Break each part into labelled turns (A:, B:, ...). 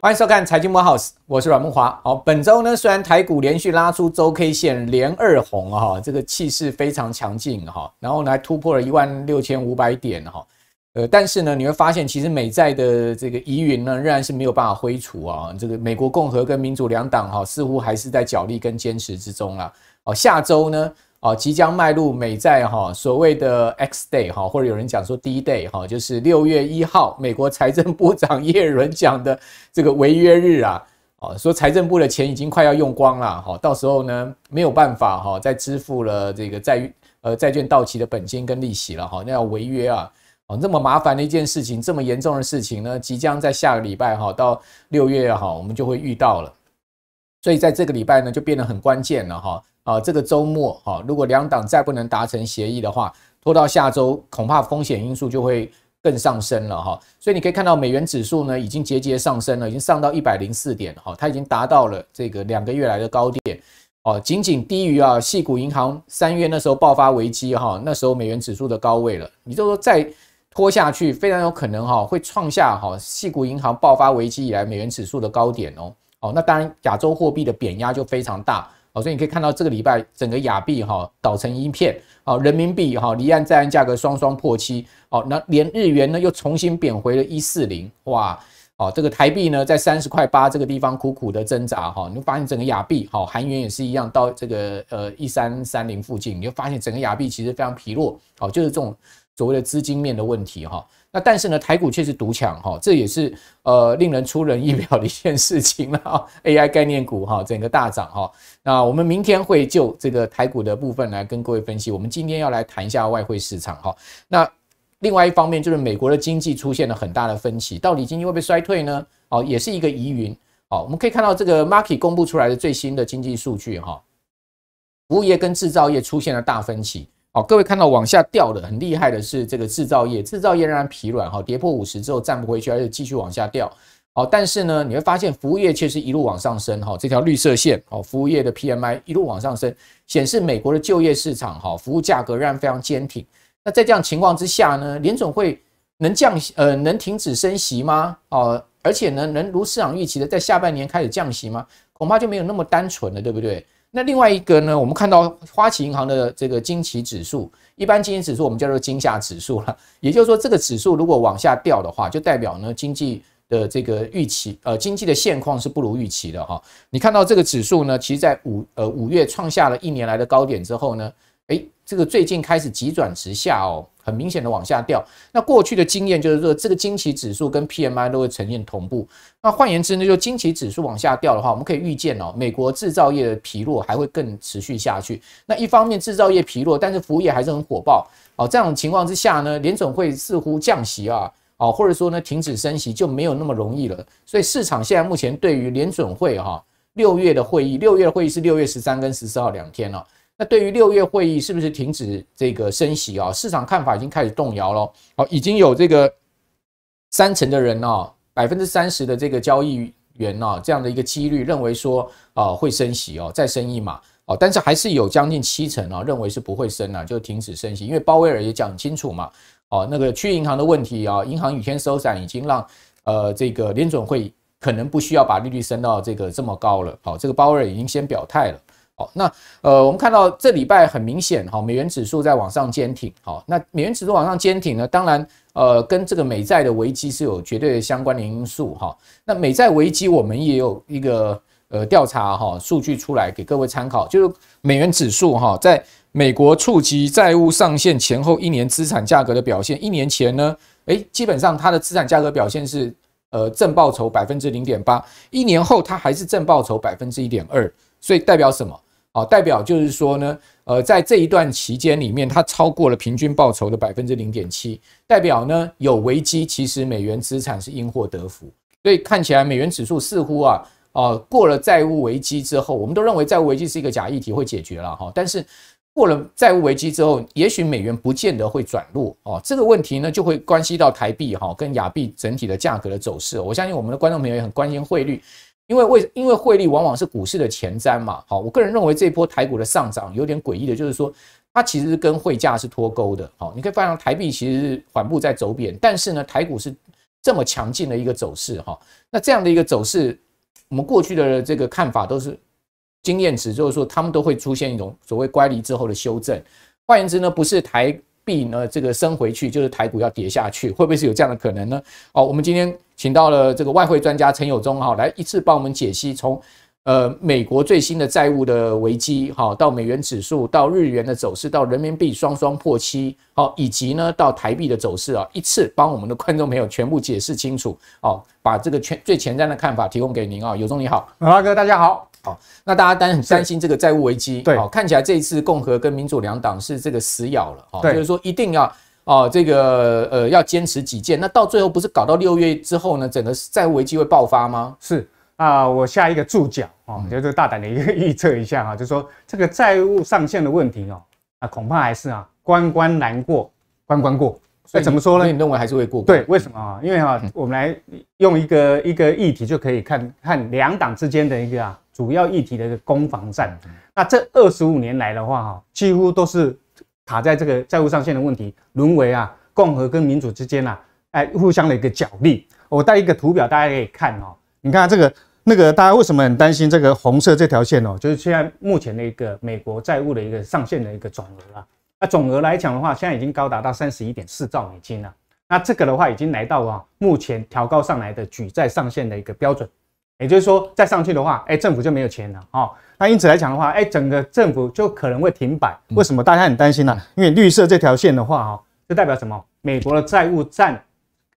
A: 欢迎收看《财经木 house》，我是阮木华。好，本周呢，虽然台股连续拉出周 K 线连二红啊，这个气势非常强劲哈，然后来突破了一万六千五百点哈，呃，但是呢，你会发现其实美债的这个疑云呢，仍然是没有办法挥除啊，这个美国共和跟民主两党哈，似乎还是在角力跟坚持之中啊。哦，下周呢？哦，即将迈入美债哈所谓的 X day 哈，或者有人讲说第一 day 哈，就是六月一号，美国财政部长耶伦讲的这个违约日啊，哦，说财政部的钱已经快要用光了哈，到时候呢没有办法哈，再支付了这个债呃债券到期的本金跟利息了哈，那要违约啊，哦，那么麻烦的一件事情，这么严重的事情呢，即将在下个礼拜哈到六月哈，我们就会遇到了，所以在这个礼拜呢就变得很关键了哈。啊，这个周末哈，如果两党再不能达成协议的话，拖到下周，恐怕风险因素就会更上升了哈。所以你可以看到，美元指数呢已经节节上升了，已经上到一百零四点哈，它已经达到了这个两个月来的高点哦，仅仅低于啊，系股银行三月那时候爆发危机哈，那时候美元指数的高位了。你就说再拖下去，非常有可能哈，会创下哈系股银行爆发危机以来美元指数的高点哦。哦，那当然，亚洲货币的贬压就非常大。所以你可以看到这个礼拜整个亚币哈倒成一片，好人民币哈离岸在岸价格双双破七，好那连日元呢又重新贬回了一四零，哇，好这个台币呢在三十块八这个地方苦苦的挣扎，哈，你会发现整个亚币，好韩元也是一样到这个呃一三三零附近，你就发现整个亚币其实非常疲弱，好就是这种所谓的资金面的问题，哈。那但是呢，台股却是独强哈，这也是呃令人出人意表的一件事情啦。AI 概念股哈，整个大涨哈。那我们明天会就这个台股的部分来跟各位分析。我们今天要来谈一下外汇市场哈。那另外一方面就是美国的经济出现了很大的分歧，到底经济会不会衰退呢？哦，也是一个疑云。哦，我们可以看到这个 market 公布出来的最新的经济数据哈，服务业跟制造业出现了大分歧。好，各位看到往下掉的很厉害的是这个制造业，制造业仍然疲软，哈，跌破五十之后站不回去，而且继续往下掉。好，但是呢，你会发现服务业确实一路往上升，哈，这条绿色线，哦，服务业的 PMI 一路往上升，显示美国的就业市场，哈，服务价格仍然非常坚挺。那在这样情况之下呢，联总会能降，呃，能停止升息吗？哦，而且呢，能如市场预期的在下半年开始降息吗？恐怕就没有那么单纯了，对不对？那另外一个呢，我们看到花旗银行的这个经期指数，一般经济指数我们叫做惊吓指数了。也就是说，这个指数如果往下掉的话，就代表呢经济的这个预期，呃，经济的现况是不如预期的哈。你看到这个指数呢，其实，在五呃五月创下了一年来的高点之后呢。这个最近开始急转直下哦，很明显的往下掉。那过去的经验就是说，这个经济指数跟 PMI 都会呈现同步。那换言之，呢，就经济指数往下掉的话，我们可以预见哦，美国制造业的疲弱还会更持续下去。那一方面制造业疲弱，但是服务业还是很火爆哦。这种情况之下呢，联准会似乎降息啊，啊，或者说呢停止升息就没有那么容易了。所以市场现在目前对于联准会哈六月的会议，六月的会议是六月十三跟十四号两天了。那对于六月会议是不是停止这个升息啊？市场看法已经开始动摇了。好，已经有这个三成的人呢，百分之三十的这个交易员呢，这样的一个几率认为说啊会升息哦，再升一码哦。但是还是有将近七成哦认为是不会升了，就停止升息。因为鲍威尔也讲清楚嘛，哦，那个去银行的问题啊，银行雨天收伞已经让呃这个联准会可能不需要把利率升到这个这么高了。好，这个鲍威尔已经先表态了。好，那呃，我们看到这礼拜很明显哈，美元指数在往上坚挺。好，那美元指数往上坚挺呢，当然呃，跟这个美债的危机是有绝对相关的因素哈。那美债危机我们也有一个呃调查哈，数据出来给各位参考，就是美元指数哈，在美国触及债务上限前后一年资产价格的表现，一年前呢，哎，基本上它的资产价格表现是呃正报酬百分之零点八，一年后它还是正报酬百分之一点二，所以代表什么？啊，代表就是说呢，呃，在这一段期间里面，它超过了平均报酬的百分之零点七，代表呢有危机。其实美元资产是因祸得福，所以看起来美元指数似乎啊啊过了债务危机之后，我们都认为债务危机是一个假议题会解决了哈。但是过了债务危机之后，也许美元不见得会转弱哦。这个问题呢就会关系到台币哈跟亚币整体的价格的走势。我相信我们的观众朋友也很关心汇率。因为为因为汇率往往是股市的前瞻嘛，好，我个人认为这一波台股的上涨有点诡异的，就是说它其实是跟汇价是脱钩的，好，你可以发现台币其实是缓步在走贬，但是呢台股是这么强劲的一个走势哈，那这样的一个走势，我们过去的这个看法都是经验值，就是说他们都会出现一种所谓乖离之后的修正，换言之呢，不是台。币呢？这个升回去就是台股要跌下去，会不会是有这样的可能呢？哦，我们今天请到了这个外汇专家陈友忠哈，来一次帮我们解析从呃美国最新的债务的危机哦，到美元指数到日元的走势到人民币双双破七好以及呢到台币的走势啊，一次帮我们的观众朋友全部解释清楚哦，把这个全最前瞻的看法提供给您啊，友忠你好，老大哥大家好。那大家担很担心这个债务危机，对，看起来这一次共和跟民主两党是这个死咬了，哦，就是说一定要哦，这个呃要坚持己见。那到最后不是搞到六
B: 月之后呢，整个债务危机会爆发吗？是啊，我下一个注脚啊，就是大胆的一个预测一下哈，就说这个债务上限的问题哦，啊，恐怕还是啊关关难过关关过，所以怎么说呢？你认为还是会过？对，为什么啊？因为哈，我们来用一个一个议题就可以看看两党之间的一个啊。主要议题的一个攻防战，那这二十五年来的话，哈，几乎都是卡在这个债务上限的问题，沦为啊，共和跟民主之间啊，哎，互相的一个角力。我带一个图表，大家可以看哦。你看这个那个，大家为什么很担心这个红色这条线哦？就是现在目前的一个美国债务的一个上限的一个总额啊。那总额来讲的话，现在已经高达到三十一点四兆美金了。那这个的话，已经来到啊，目前调高上来的举债上限的一个标准。也就是说，再上去的话，哎，政府就没有钱了啊。那因此来讲的话，哎，整个政府就可能会停摆。为什么大家很担心呢？因为绿色这条线的话，哈，就代表什么？美国的债务占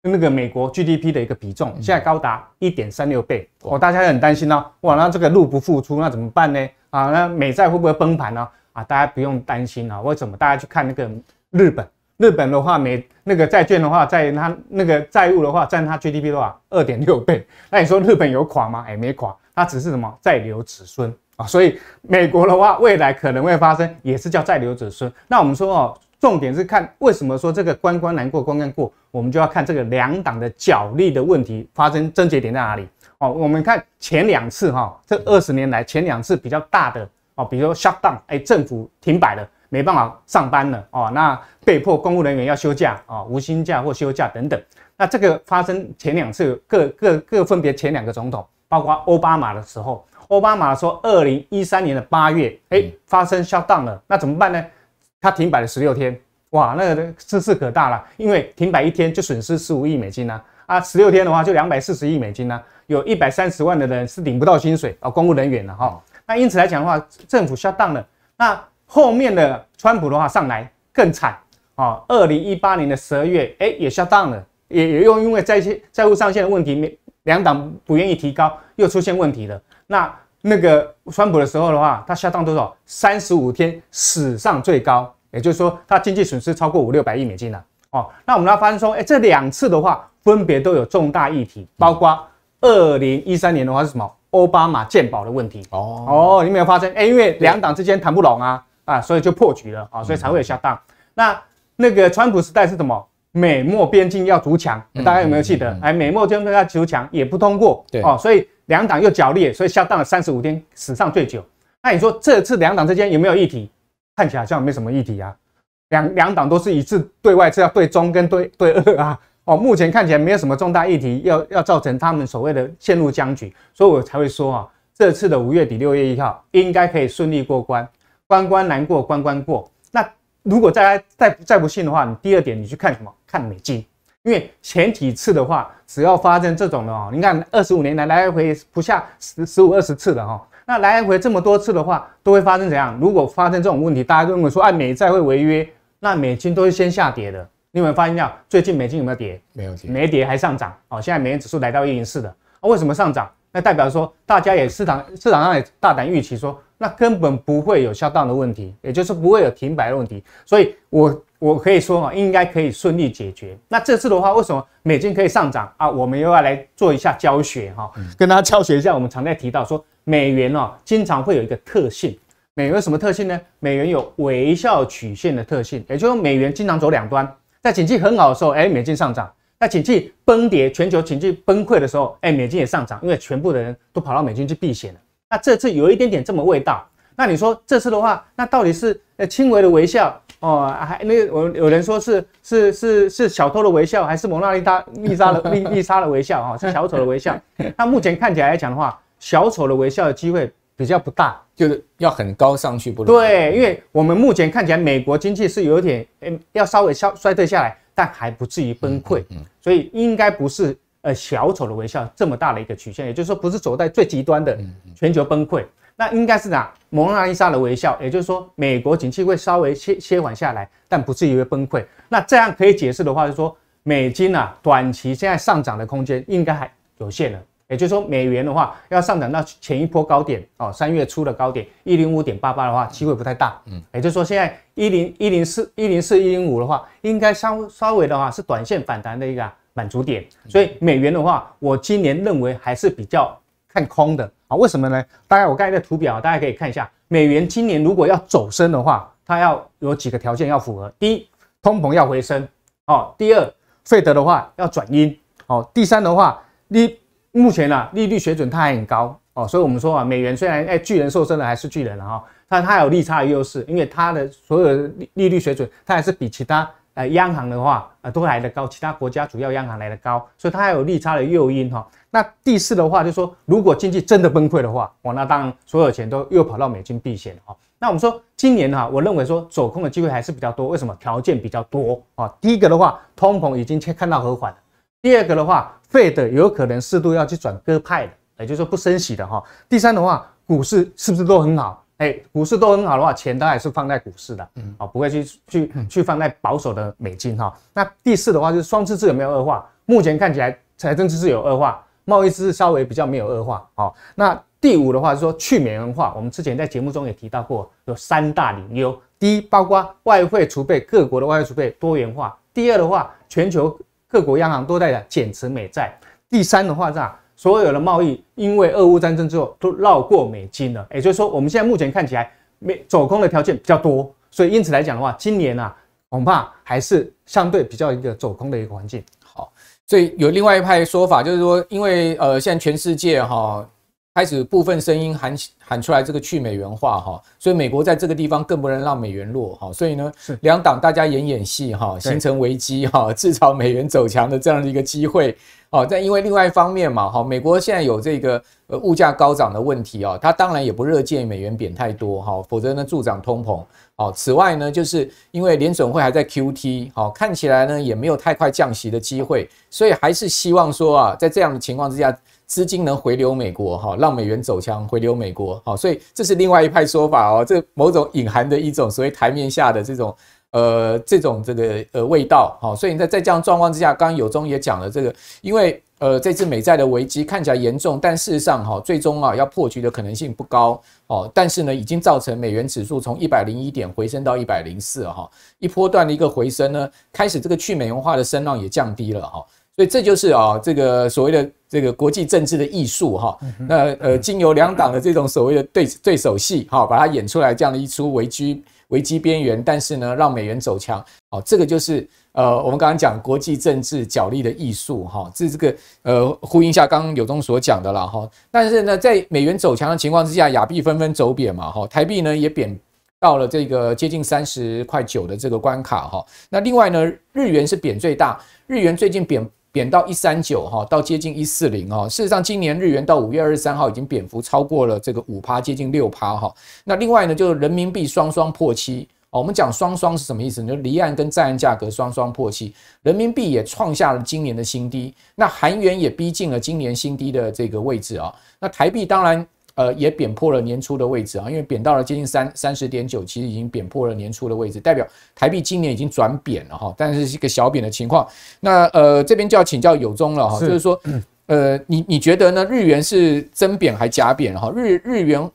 B: 那个美国 GDP 的一个比重，现在高达一点三六倍。哦，大家很担心呢。哇，那这个入不敷出，那怎么办呢？啊，那美债会不会崩盘呢？啊，大家不用担心啊。为什么大家去看那个日本？日本的话，美那个债券的话，在它那个债务的话，占它 GDP 的少？二点六倍。那你说日本有垮吗？哎，没垮，它只是什么在留子孙啊。所以美国的话，未来可能会发生，也是叫在留子孙。那我们说哦，重点是看为什么说这个关关难过关关过，我们就要看这个两党的角力的问题发生症结点在哪里哦。我们看前两次哈，这二十年来前两次比较大的哦，比如说 shutdown，哎，政府停摆了。没办法上班了哦，那被迫公务人员要休假啊，无薪假或休假等等。那这个发生前两次，各各各分别前两个总统，包括奥巴马的时候，奥巴马说二零一三年的八月，哎，发生 shutdown 了，那怎么办呢？他停摆了十六天，哇，那个这事可大了，因为停摆一天就损失十五亿美金呢，啊，十六天的话就两百四十亿美金呢，有一百三十万的人是领不到薪水啊，公务人员了哈。那因此来讲的话，政府 shutdown 了，那。后面的川普的话上来更惨啊！二零一八年的十二月，哎，也下 h 了，也也又因为债券债务上限的问题，两党不愿意提高，又出现问题了。那那个川普的时候的话，他下 h 多少？三十五天，史上最高，也就是说，他经济损失超过五六百亿美金了。哦，那我们要发现说，哎，这两次的话，分别都有重大议题，包括二零一三年的话是什么？奥巴马健保的问题。哦哦，你没有发现？哎，因为两党之间谈不拢啊。啊，所以就破局了啊，所以才会有下档。那那个川普时代是什么？美墨边境要筑墙，大家有没有记得？哎，美墨边境要筑墙也不通过，对哦，所以两党又角裂，所以下档了三十五天，史上最久。那你说这次两党之间有没有议题？看起来好像没什么议题啊。两两党都是一致对外是要对中跟对对二啊，哦，目前看起来没有什么重大议题要要造成他们所谓的陷入僵局，所以我才会说啊，这次的五月底六月一号应该可以顺利过关。关关难过关关过，那如果再再再不信的话，你第二点你去看什么？看美金，因为前几次的话，只要发生这种的哦，你看二十五年来来回不下十十五二十次的哈，那来回这么多次的话，都会发生怎样？如果发生这种问题，大家都跟我说，哎，美债会违约，那美金都是先下跌的。你有没有发现到最近美金有没有跌？没有跌，没跌还上涨。哦，现在美元指数来到一零四的，为什么上涨？那代表说大家也市场市场上也大胆预期说。那根本不会有下当的问题，也就是不会有停摆的问题，所以我我可以说啊，应该可以顺利解决。那这次的话，为什么美金可以上涨啊？我们又要来做一下教学哈，跟大家教学一下。我们常在提到说，美元哦，经常会有一个特性，美元什么特性呢？美元有微笑曲线的特性，也就是说，美元经常走两端，在景气很好的时候，哎，美金上涨；在景气崩跌、全球经济崩溃的时候，哎，美金也上涨，因为全部的人都跑到美金去避险了。那这次有一点点这么味道，那你说这次的话，那到底是轻微的微笑哦？还那我有人说是是是是小偷的微笑，还是蒙娜丽莎丽莎的丽丽莎的微笑？哈，是小丑的微笑。那目前看起来来讲的话，小丑的微笑的机会比较不大，就是要很高上去，不然对，因为我们目前看起来美国经济是有点诶要稍微消衰退下来，但还不至于崩溃，嗯，所以应该不是。呃，小丑的微笑这么大的一个曲线，也就是说不是走在最极端的全球崩溃，那应该是哪？蒙娜丽莎的微笑，也就是说美国景气会稍微歇歇缓下来，但不至于会崩溃。那这样可以解释的话，就是说美金啊短期现在上涨的空间应该还有限了。也就是说美元的话，要上涨到前一波高点哦，三月初的高点一零五点八八的话，机会不太大。嗯，也就是说现在一零一零四一零四一零五的话，应该稍稍微的话是短线反弹的一个。满足点，所以美元的话，我今年认为还是比较看空的啊。为什么呢？大概我刚才的图表，大家可以看一下，美元今年如果要走升的话，它要有几个条件要符合：第一，通膨要回升哦；第二，费德的话要转阴哦；第三的话，利目前呢利率水准它还很高哦，所以我们说啊，美元虽然哎巨人瘦身了还是巨人了哈，但它有利差的优势，因为它的所有利率水准它还是比其他。呃，央行的话，呃，都来得高，其他国家主要央行来得高，所以它还有利差的诱因哈。那第四的话，就是说如果经济真的崩溃的话，我那当然所有钱都又跑到美金避险了哈。那我们说今年哈，我认为说走空的机会还是比较多，为什么？条件比较多啊。第一个的话，通膨已经看到缓和；第二个的话费的有可能适度要去转鸽派的，也就是说不升息的哈。第三的话，股市是不是都很好？哎，股市都很好的话，钱当然是放在股市的，嗯，啊，不会去去去放在保守的美金哈。那第四的话就是双赤字有没有恶化？目前看起来财政赤字有恶化，贸易赤字稍微比较没有恶化，好。那第五的话就是说去美元化，我们之前在节目中也提到过，有三大理由：第一，包括外汇储备各国的外汇储备多元化；第二的话，全球各国央行都在减持美债；第三的话是啊。所有的贸易因为俄乌战争之后都绕过美金了，也就是说我们现在目前看起来美走空的条件比较多，所以因此来讲的话，今年啊恐怕还是相对比较一个走空的一个环境。好，所以有另外一派
A: 说法，就是说因为呃现在全世界哈。开始部分声音喊喊出来这个去美元化哈，所以美国在这个地方更不能让美元落哈，所以呢，两党大家演演戏哈，形成危机哈，制 造美元走强的这样的一个机会哦。但因为另外一方面嘛哈，美国现在有这个呃物价高涨的问题啊，它当然也不热见美元贬太多哈，否则呢助长通膨。哦。此外呢，就是因为联准会还在 Q T，好看起来呢也没有太快降息的机会，所以还是希望说啊，在这样的情况之下。资金能回流美国哈，让美元走强，回流美国哈，所以这是另外一派说法哦。这某种隐含的一种所谓台面下的这种呃这种这个呃味道哈。所以在在这样状况之下，刚刚有中也讲了这个，因为呃这次美债的危机看起来严重，但事实上哈，最终啊要破局的可能性不高哦。但是呢，已经造成美元指数从一百零一点回升到一百零四哈，一波段的一个回升呢，开始这个去美元化的声浪也降低了哈。所以这就是啊这个所谓的。这个国际政治的艺术哈，那呃，经由两党的这种所谓的对对手戏哈，把它演出来这样的一出危机危机边缘，但是呢，让美元走强，好，这个就是呃，我们刚刚讲国际政治角力的艺术哈，这这个呃，呼应一下刚刚有中所讲的了哈。但是呢，在美元走强的情况之下，亚币纷纷走贬嘛哈，台币呢也贬到了这个接近三十块九的这个关卡哈。那另外呢，日元是贬最大，日元最近贬。贬到一三九哈，到接近一四零哈。事实上，今年日元到五月二十三号已经贬幅超过了这个五趴，接近六趴哈。那另外呢，就是人民币双双破七我们讲双双是什么意思？就离岸跟在岸价格双双破七，人民币也创下了今年的新低。那韩元也逼近了今年新低的这个位置啊。那台币当然。呃，也贬破了年初的位置啊，因为贬到了接近三三十点九，其实已经贬破了年初的位置，代表台币今年已经转贬了哈。但是一个小贬的情况，那呃这边就要请教友中了哈，就是说呃你你觉得呢？日元是真贬还假贬哈？日日元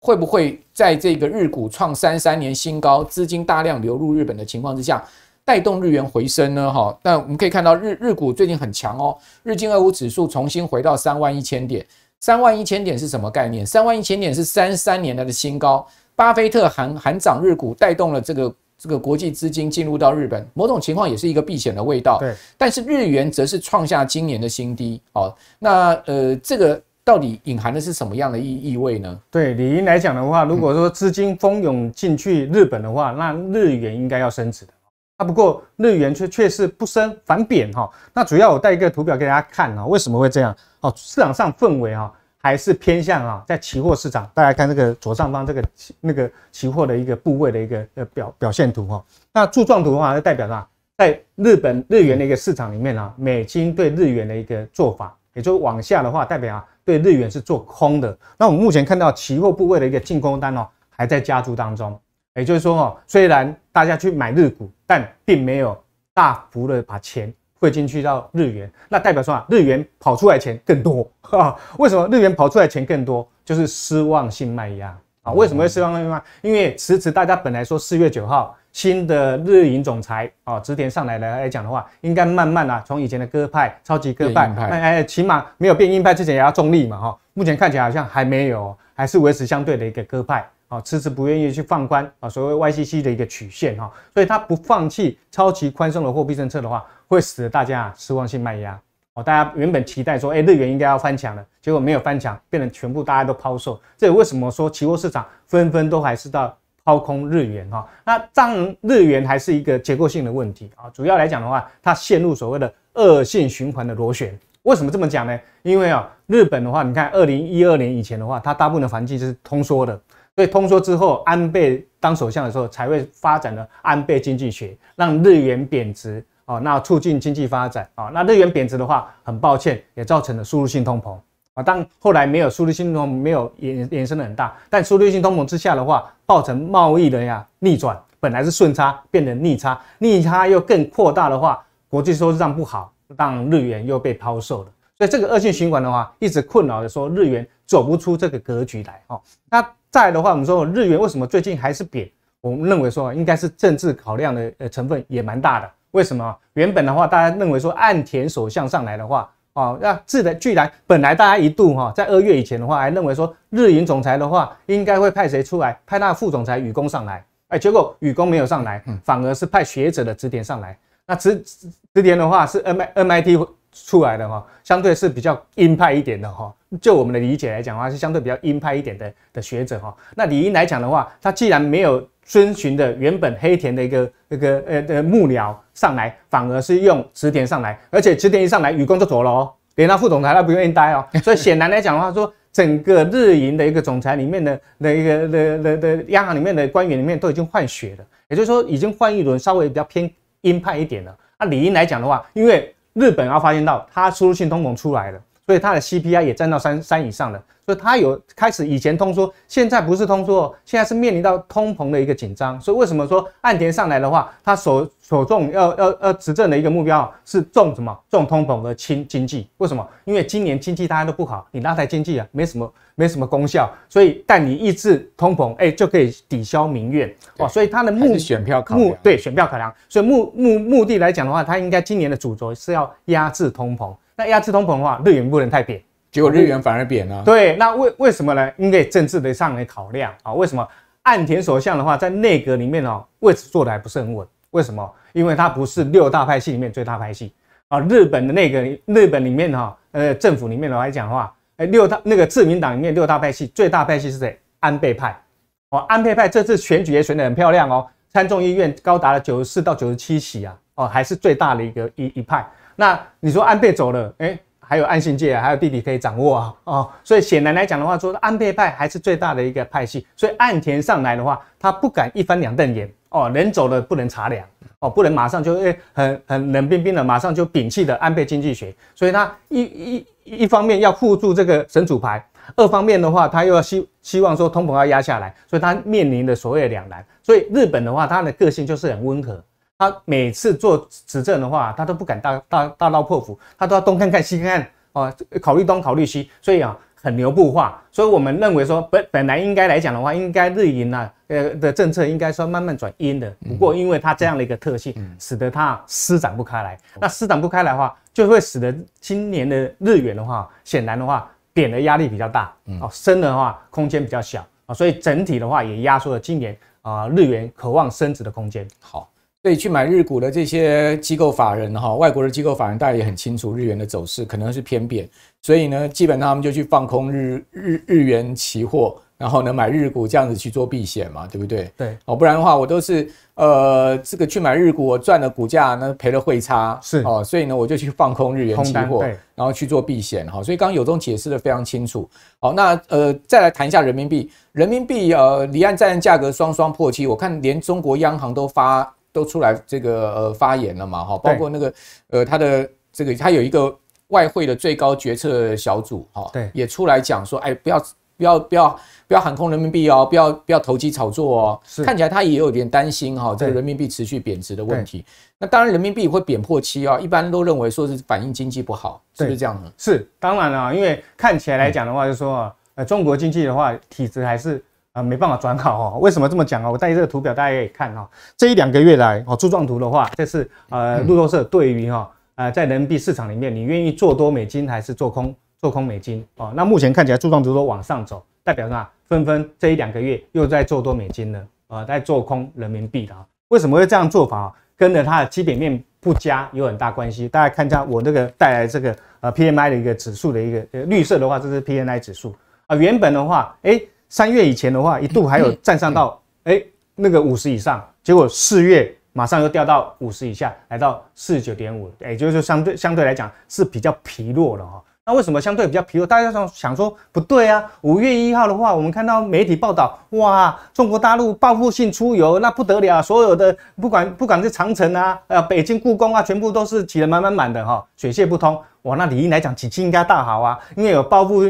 A: 会不会在这个日股创三三年新高、资金大量流入日本的情况之下，带动日元回升呢？哈，但我们可以看到日日股最近很强哦，日经二五指数重新回到三万一千点。三万一千点是什么概念？三万一千点是三三年来的新高，巴菲特含含涨日股带动了这个这个国际资金进入到日本，某种情况也是一个避险的味道。对，但是日元则是创下今年的
B: 新低哦。那呃，这个到底隐含的是什么样的意意味呢？对，理应来讲的话，如果说资金蜂拥进去日本的话，那日元应该要升值的。啊，不过日元却却是不升反贬哈。那主要我带一个图表给大家看哦，为什么会这样？哦，市场上氛围哦、还是偏向啊，在期货市场，大家看这个左上方这个那个期货的一个部位的一个呃表表现图哈。那柱状图的话，就代表啥？在日本日元的一个市场里面啊，美金对日元的一个做法，也就是往下的话，代表啊对日元是做空的。那我们目前看到期货部位的一个进攻单哦，还在加注当中。也就是说，哦，虽然大家去买日股，但并没有大幅的把钱汇进去到日元，那代表说啊，日元跑出来钱更多，哈，为什么日元跑出来钱更多？就是失望性卖压啊！为什么会失望性卖压？因为迟迟大家本来说四月九号新的日营总裁啊植田上来来来讲的话，应该慢慢啊，从以前的鸽派、超级鸽派，哎，起码没有变硬派之前也要中立嘛，哈，目前看起来好像还没有，还是维持相对的一个鸽派。啊，迟迟不愿意去放宽啊，所谓 YCC 的一个曲线哈，所以它不放弃超级宽松的货币政策的话，会使得大家啊失望性卖压。哦，大家原本期待说，哎，日元应该要翻墙了，结果没有翻墙，变成全部大家都抛售。这为什么说期货市场纷纷都还是到抛空日元哈？那当然，日元还是一个结构性的问题啊。主要来讲的话，它陷入所谓的恶性循环的螺旋。为什么这么讲呢？因为啊，日本的话，你看二零一二年以前的话，它大部分的环境就是通缩的。所以通缩之后，安倍当首相的时候才会发展了安倍经济学，让日元贬值啊，那促进经济发展啊。那日元贬值的话，很抱歉也造成了输入性通膨啊。但后来没有输入性通膨，没有延延伸的很大。但输入性通膨之下的话，造成贸易的呀逆转，本来是顺差变成逆差，逆差又更扩大的话，国际收支上不好，让日元又被抛售了。所以这个恶性循环的话，一直困扰着说日元走不出这个格局来哦。那在的话，我们说日元为什么最近还是贬？我们认为说应该是政治考量的呃成分也蛮大的。为什么？原本的话，大家认为说岸田首相上来的话，哦，那自的居然本来大家一度哈，在二月以前的话，还认为说日银总裁的话应该会派谁出来？派那副总裁宇宫上来，哎，结果宇宫没有上来，反而是派学者的直田上来。那指直直田的话是 M I M I T。出来的哈，相对是比较鹰派一点的哈。就我们的理解来讲的话，是相对比较鹰派一点的的学者哈。那理应来讲的话，他既然没有遵循的原本黑田的一个那个呃的幕僚上来，反而是用池田上来，而且池田一上来，雨公就走了哦。连他副总裁，他不愿意待哦。所以显然来讲的话，说整个日银的一个总裁里面的那一个的的的央行里面的官员里面都已经换血了，也就是说已经换一轮稍微比较偏鹰派一点的。那理应来讲的话，因为日本要发现到它输入性通膨出来了。所以它的 CPI 也占到三三以上了，所以它有开始以前通缩，现在不是通缩，现在是面临到通膨的一个紧张。所以为什么说岸田上来的话，他所所重要要要执政的一个目标是重什么？重通膨和轻经济？为什么？因为今年经济大家都不好，你拉抬经济啊，没什么没什么功效，所以但你抑制通膨，哎，就可以抵消民怨哦。所以他的目选票考量，对选票考量，所以目目目的来讲的话，他应该今年的主轴是要压制通膨。那压制通膨的话，日元不能太贬，结果日元反而贬了。对，那为为什么呢？因为政治的上的考量啊，为什么岸田首相的话，在内阁里面哦，位置坐的还不是很稳？为什么？因为他不是六大派系里面最大派系啊。日本的内阁，日本里面哈，呃，政府里面来讲的话，哎，六大那个自民党里面六大派系最大派系是谁？安倍派哦，安倍派这次选举选得很漂亮哦，参众议院高达了九十四到九十七席啊，哦，还是最大的一个一一派。那你说安倍走了，哎，还有岸信介，还有弟弟可以掌握啊，哦，所以显然来讲的话，说安倍派还是最大的一个派系，所以岸田上来的话，他不敢一翻两瞪眼，哦，人走了不能茶凉，哦，不能马上就哎很很冷冰冰的，马上就摒弃的安倍经济学，所以他一一一方面要护住这个神主牌，二方面的话他又要希希望说通膨要压下来，所以他面临的所谓两难，所以日本的话，他的个性就是很温和。他每次做执政的话，他都不敢大大大刀破斧，他都要东看看西看看哦，考虑东考虑西，所以啊很牛步化。所以我们认为说本本来应该来讲的话，应该日银呐呃的政策应该说慢慢转阴的。不过因为它这样的一个特性，使得它施展不开来。那施展不开来的话，就会使得今年的日元的话，显然的话贬的压力比较大，哦升的话空间比较小啊，所以整体的话也压缩了今年啊日元渴望升值的空间。好。对，去买日股的这些机构法人哈，外国的机构法人大家也很清楚，日元的走势可能
A: 是偏贬，所以呢，基本上他们就去放空日日日元期货，然后呢买日股这样子去做避险嘛，对不对？对哦，不然的话我都是呃这个去买日股，我赚了股价呢赔了汇差，是哦，所以呢我就去放空日元期货，然后去做避险哈。所以刚刚有中解释的非常清楚哦，那呃再来谈一下人民币，人民币呃离岸债券价格双双破七，我看连中国央行都发。都出来这个呃发言了嘛哈，包括那个呃他的这个他有一个外汇的最高决策小组哈，对，也出来讲说，哎不要不要不要不要喊空人民币哦，不要不要投机炒作哦，看起来他也有点担心哈，这个人民币持续贬值
B: 的问题。那当然人民币会贬破七啊，一般都认为说是反映经济不好，是不是这样呢？是，当然了，因为看起来来讲的话，就说啊，呃中国经济的话，体质还是。啊，没办法转好哦。为什么这么讲啊？我带这个图表，大家可以看哈。这一两个月来，哦，柱状图的话，这是呃，路透社对于哈呃，在人民币市场里面，你愿意做多美金还是做空做空美金？哦，那目前看起来柱状图都往上走，代表什么？纷纷这一两个月又在做多美金了，啊，在做空人民币了。为什么会这样做法？跟着它的基本面不佳有很大关系。大家看一下我那个带来这个呃 P M I 的一个指数的一个呃绿色的话，这是 P M I 指数啊。原本的话，哎。三月以前的话，一度还有站上到哎那个五十以上，结果四月马上又掉到五十以下，来到四十九点五，哎，就是相对相对来讲是比较疲弱了哈。那为什么相对比较疲弱？大家想想说不对啊？五月一号的话，我们看到媒体报道，哇，中国大陆报复性出游那不得了，所有的不管不管是长城啊，呃，北京故宫啊，全部都是挤得满满满的哈，水泄不通。哇，那理应来讲，景气应该大好啊，因为有报复。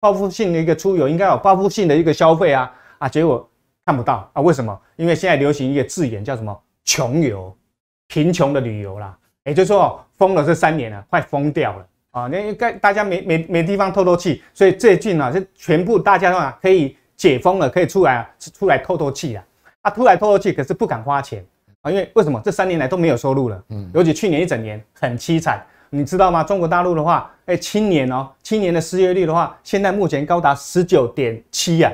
B: 报复性的一个出游应该有报复性的一个消费啊啊，结果看不到啊？为什么？因为现在流行一个字眼叫什么“穷游”，贫穷的旅游啦。也就是说，封了这三年了，快疯掉了啊！那该大家没没没地方透透气，所以最近呢，就全部大家啊可以解封了，可以出来啊，出来透透气了。啊，出来透透气，可是不敢花钱啊，因为为什么？这三年来都没有收入了，嗯，尤其去年一整年很凄惨。你知道吗？中国大陆的话，哎，青年哦，青年的失业率的话，现在目前高达十九点七呀，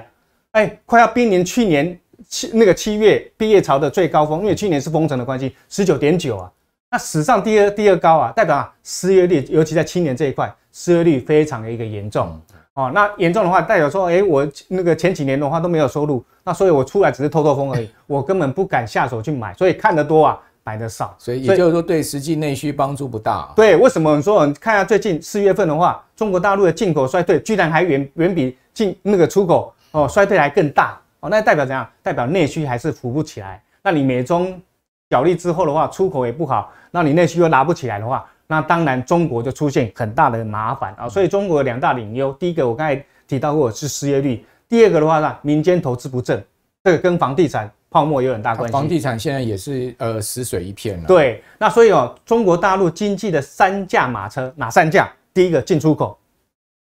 B: 哎，快要濒临年，去年七那个七月毕业潮的最高峰，因为去年是封城的关系，十九点九啊，那史上第二第二高啊，代表啊，失业率尤其在青年这一块，失业率非常的一个严重哦，那严重的话，代表说，哎，我那个前几年的话都没有收入，那所以我出来只是透透风而已，我根本不敢下手去买，所以看得多啊。买的少，所以也就是说，对实际内需帮助不大。对，为什么说？看下最近四月份的话，中国大陆的进口衰退居然还远远比进那个出口哦衰退还更大哦，那代表怎样？代表内需还是扶不起来。那你美中角力之后的话，出口也不好，那你内需又拿不起来的话，那当然中国就出现很大的麻烦啊。所以中国两大隐忧，第一个我刚才提到过是失业率，第二个的话呢，民间投资不振，这个跟房地产。泡沫有很大关系。房地产现在也是呃死水一片了。对，那所以哦，中国大陆经济的三驾马车哪三驾？第一个进出口，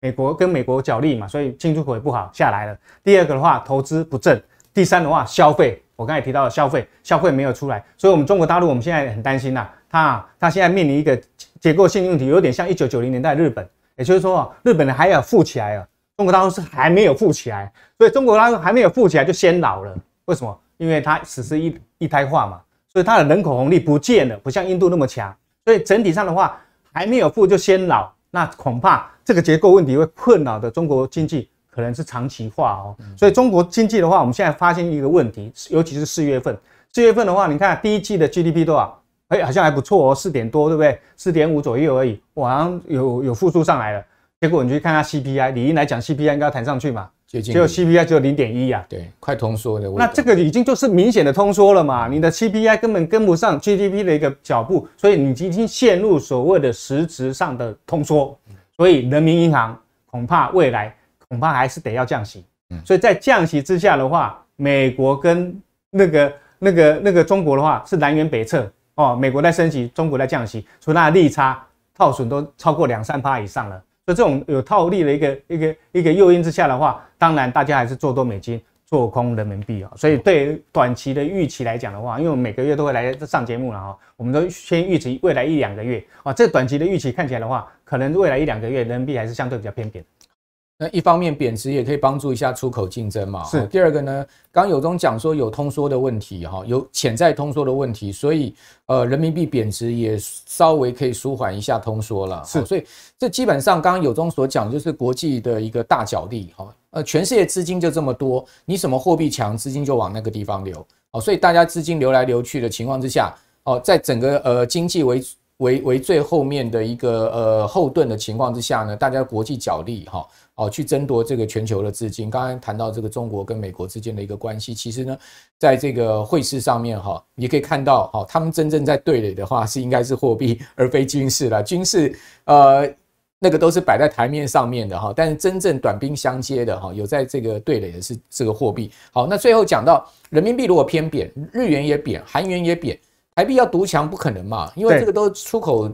B: 美国跟美国角力嘛，所以进出口也不好下来了。第二个的话投资不振，第三的话消费，我刚才提到了消费，消费没有出来，所以我们中国大陆我们现在很担心呐，它它现在面临一个结构性问题，有点像一九九零年代日本，也就是说哦，日本的海尔富起来了，中国大陆是还没有富起来，所以中国大陆还没有富起来就先老了，为什么？因为它只是一一胎化嘛，所以它的人口红利不见了，不像印度那么强，所以整体上的话还没有富就先老，那恐怕这个结构问题会困扰的中国经济可能是长期化哦。所以中国经济的话，我们现在发现一个问题，尤其是四月份，四月份的话，你看第一季的 GDP 多少？哎，好像还不错哦，四点多，对不对？四点五左右而已，好像有有复苏上来了。结果你去看下 CPI，理应来讲 CPI 应该弹上去嘛。只有 CPI 只有零点一呀，对，
A: 快通缩了。那
B: 这个已经就是明显的通缩了嘛？你的 CPI 根本跟不上 GDP 的一个脚步，所以你已经陷入所谓的实质上的通缩。所以人民银行恐怕未来恐怕还是得要降息。所以在降息之下的话，美国跟那个那个那个中国的话是南辕北辙哦，美国在升息，中国在降息，所以那利差套损都超过两三趴以上了。就这种有套利的一个一个一个诱因之下的话，当然大家还是做多美金，做空人民币啊。所以对短期的预期来讲的话，因为我每个月都会来上节目了哈，我们都先预期未来一两个月啊，这短期的预期看起来的话，可能未来一两个月人民币还是相对比较偏贬。那一方面贬值也可以帮助一下出口竞争嘛。是。第
A: 二个呢，刚有中讲说有通缩的问题哈，有潜在通缩的问题，所以呃人民币贬值也稍微可以舒缓一下通缩了。是。所以这基本上刚刚有中所讲就是国际的一个大角力哈。呃，全世界资金就这么多，你什么货币强，资金就往那个地方流。哦，所以大家资金流来流去的情况之下，哦，在整个呃经济为为为最后面的一个呃后盾的情况之下呢，大家国际角力哈。哦，去争夺这个全球的资金。刚刚谈到这个中国跟美国之间的一个关系，其实呢，在这个会市上面哈，你可以看到哈，他们真正在对垒的话是应该是货币而非军事了。军事呃，那个都是摆在台面上面的哈，但是真正短兵相接的哈，有在这个对垒的是这个货币。好，那最后讲到人民币如果偏贬，日元也贬，韩元也贬，台币要独强不可能嘛？因为这个都出口。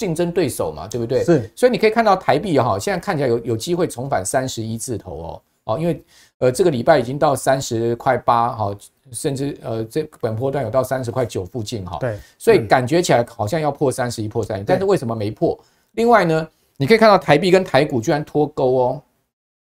A: 竞争对手嘛，对不对？是，所以你可以看到台币哈，现在看起来有有机会重返三十一字头哦，哦，因为呃这个礼拜已经到三十块八哈，甚至呃这本波段有到三十块九附近哈。对，所以感觉起来好像要破三十一破三十但是为什么没破？另外呢，你可以看到台币跟台股居然脱钩哦。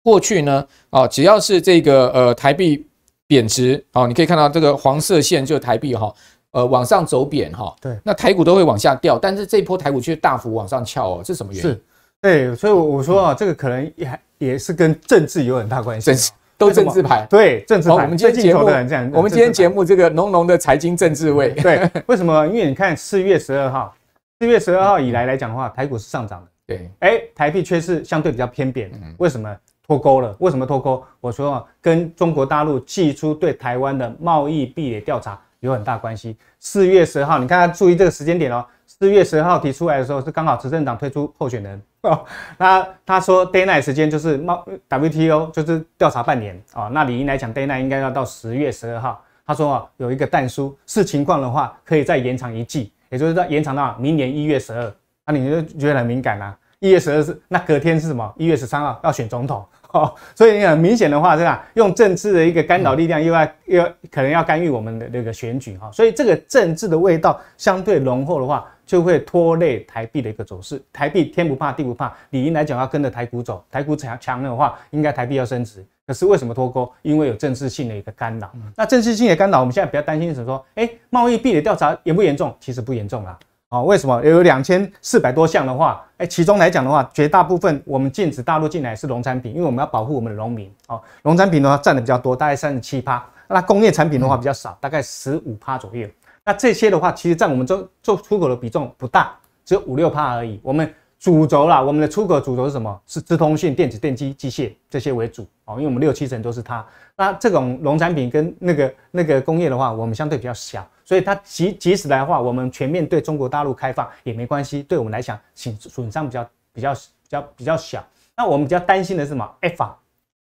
A: 过去呢，啊只要是这个呃台币贬值，啊你可以看到这个黄色线就台币哈。呃，往上走贬哈，对，那台股都会往下掉，但是这一波台股却大幅往上翘哦，是什么原因？是，
B: 对，所以我说啊，这个可能也也是跟政治有很大关系，政治都政治牌，对，政治牌。我们今天节目这样，我们今天节目这个浓浓的财经政治味，对。为什么？因为你看四月十二号，四月十二号以来来讲的话，台股是上涨的，对。哎，台币却是相对比较偏扁，为什么脱钩了？为什么脱钩？我说啊、跟中国大陆寄出对台湾的贸易壁垒调查。有很大关系。四月十号，你看他注意这个时间点哦。四月十号提出来的时候，是刚好执政党推出候选人。哦、那他说 d a y n i g h t 时间就是冒 WTO 就是调查半年啊。那理应来讲 d a y n i g h t 应该要到十月十二号。他说啊，有一个弹书，是情况的话，可以再延长一季，也就是再延长到明年一月十二。那你就觉得很敏感啊。一月十二是那隔天是什么？一月十三号要选总统。哦，所以很明显的话，对吧？用政治的一个干扰力量，又要要可能要干预我们的那个选举哈。所以这个政治的味道相对浓厚的话，就会拖累台币的一个走势。台币天不怕地不怕，理应来讲要跟着台股走。台股强强的话，应该台币要升值。可是为什么脱钩？因为有政治性的一个干扰。那政治性的干扰，我们现在比较担心是说，哎，贸易壁垒调查严不严重？其实不严重啦。哦，为什么有两千四百多项的话？哎，其中来讲的话，绝大部分我们禁止大陆进来是农产品，因为我们要保护我们的农民。哦，农产品的话占的比较多，大概三十七趴。那工业产品的话比较少，大概十五趴左右。那这些的话，其实占我们做做出口的比重不大，只有五六趴而已。我们主轴啦，我们的出口主轴是什么？是通讯、电子、电机、机械这些为主。哦，因为我们六七成都是它。那这种农产品跟那个那个工业的话，我们相对比较小。所以它即即使来话，我们全面对中国大陆开放也没关系，对我们来讲损损伤比较比较比较比较小。那我们比较担心的是什么？FTA，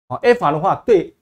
B: 哦 FTA 的话，对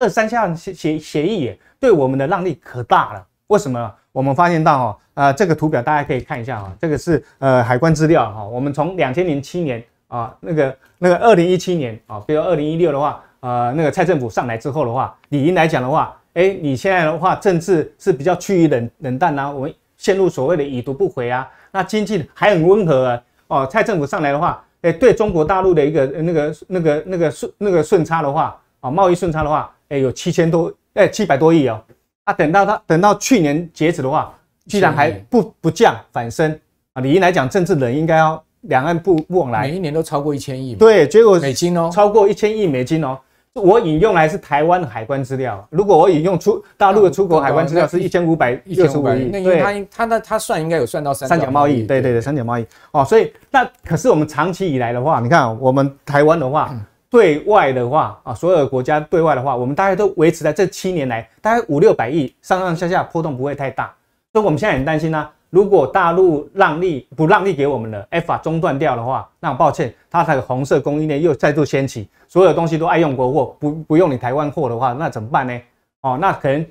B: 二三项协协协议，对我们的让利可大了。为什么？我们发现到啊，呃，这个图表大家可以看一下啊，这个是呃海关资料哈。我们从两千零七年啊，那个那个二零一七年啊，比如二零一六的话，呃，那个蔡政府上来之后的话，理应来讲的话。哎，你现在的话，政治是比较趋于冷冷淡呐，我们陷入所谓的已读不回啊。那经济还很温和啊。哦，蔡政府上来的话，哎，对中国大陆的一个那个那个那个顺那个顺差的话，啊，贸易顺差的话，哎，有七千多，哎，七百多亿哦。啊，等到他等到去年截止的话，居然还不不降反升啊。理应来讲，政治冷应该要两岸不不往来，每一年都超过一千亿。对，结果美金哦，超过一千亿美金哦。我引用来是台湾海关资料，如果我引用出大陆的出口海关资料是一千五百一千五百亿，对，他他他算应该有算到三角贸易，对对对，三角贸易，哦，所以那可是我们长期以来的话，你看我们台湾的话，对外的话啊，所有的国家对外的话，我们大概都维持在这七年来大概五六百亿，上上下下波动不会太大，所以我们现在很担心呢。如果大陆让利不让利给我们了 f a 中断掉的话，那抱歉，它才红色供应链又再度掀起，所有东西都爱用国货，不不用你台湾货的话，那怎么办呢？哦，那可能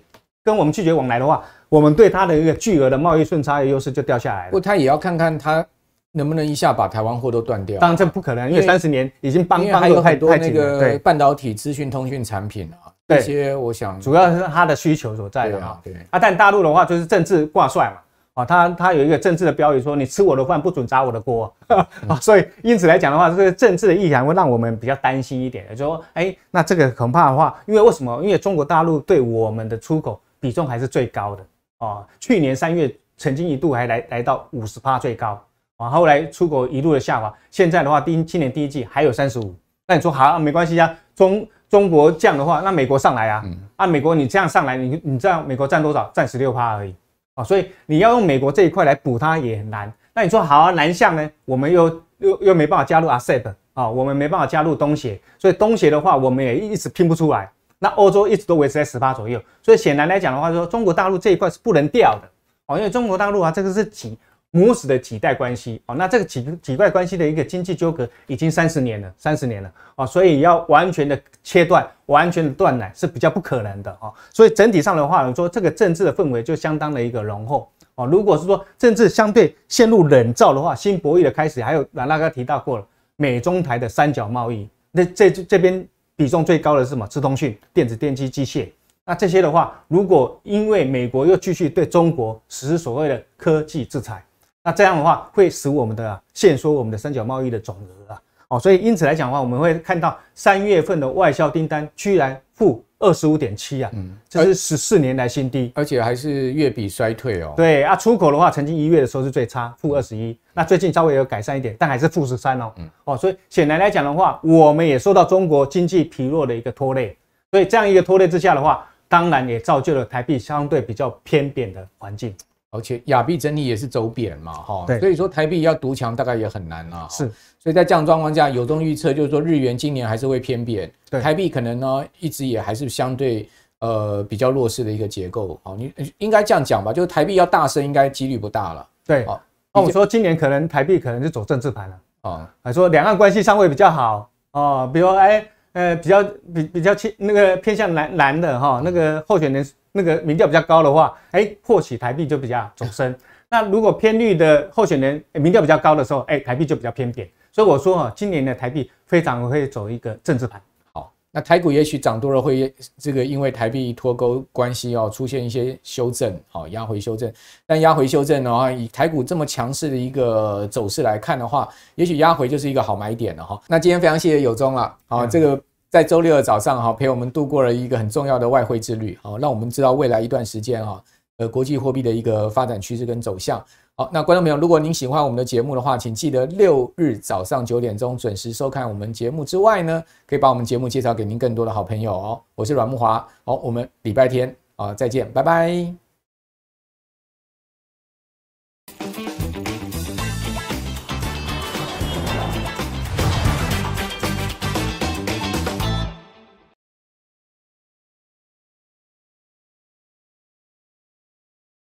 B: 跟我们拒绝往来的话，我们对它的一个巨额的贸易顺差的优势就掉下来了。不，他也要看看他能不能一下把台湾货都断掉。当然这不可能，因为三十年
A: 已经帮帮了太多。那个半导体、资讯、通讯产品啊，这些
B: 我想主要是它的需求所在啊。对啊，但大陆的话就是政治挂帅嘛。他他有一个政治的标语，说你吃我的饭不准砸我的锅啊！所以因此来讲的话，这个政治的意涵会让我们比较担心一点，就说哎，那这个恐怕的话，因为为什么？因为中国大陆对我们的出口比重还是最高的啊！去年三月曾经一度还来来到五十趴最高啊，后来出口一路的下滑，现在的话，今今年第一季还有三十五。那你说好没关系啊？中中国降的话，那美国上来啊？啊，美国你这样上来，你你知道美国占多少？占十六趴而已。啊，所以你要用美国这一块来补它也很难。那你说好啊，南向呢，我们又又又没办法加入 ASEP 啊，我们没办法加入东协，所以东协的话我们也一直拼不出来。那欧洲一直都维持在十八左右，所以显然来讲的话，说中国大陆这一块是不能掉的哦，因为中国大陆啊，这个是几。母子的几代关系哦，那这个几几代关系的一个经济纠葛已经三十年了，三十年了哦，所以要完全的切断，完全的断奶是比较不可能的哦。所以整体上的话，说这个政治的氛围就相当的一个浓厚哦。如果是说政治相对陷入冷战的话，新博弈的开始，还有兰大哥提到过了，美中台的三角贸易，那这这边比重最高的是什么？智通讯、电子、电机、机械，那这些的话，如果因为美国又继续对中国实施所谓的科技制裁，那这样的话，会使我们的限缩我们的三角贸易的总额啊，哦，所以因此来讲的话，我们会看到三月份的外销订单居然负二十五点七啊，嗯，这是十四年来新低，而且还是月比衰退哦。对啊，出口的话，曾经一月的时候是最差，负二十一，那最近稍微有改善一点，但还是负十三哦，嗯，哦，所以显然来讲的话，我们也受到中国经济疲弱的一个拖累，所以这样一个拖累之下的话，当然也造就了台币相对比较偏贬的环境。而且亚币
A: 整体也是走贬嘛，哈，所以说台币要独强大概也很难啊。是，所以在这样状况下，有中预测就是说日元今年还是会偏贬，台币可能呢一直也还是相对呃比较弱势的一个结构。哦，你应该这样讲吧，就是台币要大升应该几率不大了。
B: 对，哦，那我说今年可能台币可能就走政治盘了哦，还说两岸关系上位比较好哦，比如哎。呃，比较比比较偏那个偏向蓝蓝的哈，那个候选人那个民调比较高的话，哎，或许台币就比较走升。那如果偏绿的候选人民调比较高的时候，哎，台币就比较偏贬。所以我说哈，今年的台币非常会走一个政治盘。那台股也许涨多了会这个，因
A: 为台币脱钩关系哦，出现一些修正，好压回修正。但压回修正的话，以台股这么强势的一个走势来看的话，也许压回就是一个好买点了哈。那今天非常谢谢有中了，好这个在周六的早上哈，陪我们度过了一个很重要的外汇之旅，好让我们知道未来一段时间哈，呃国际货币的一个发展趋势跟走向。那观众朋友，如果您喜欢我们的节目的话，请记得六日早上九点钟准时收看我们节目。之外呢，可以把我们节目介绍给您更多的好朋友哦。我是阮木华。好，我们礼拜天啊，再见，拜拜。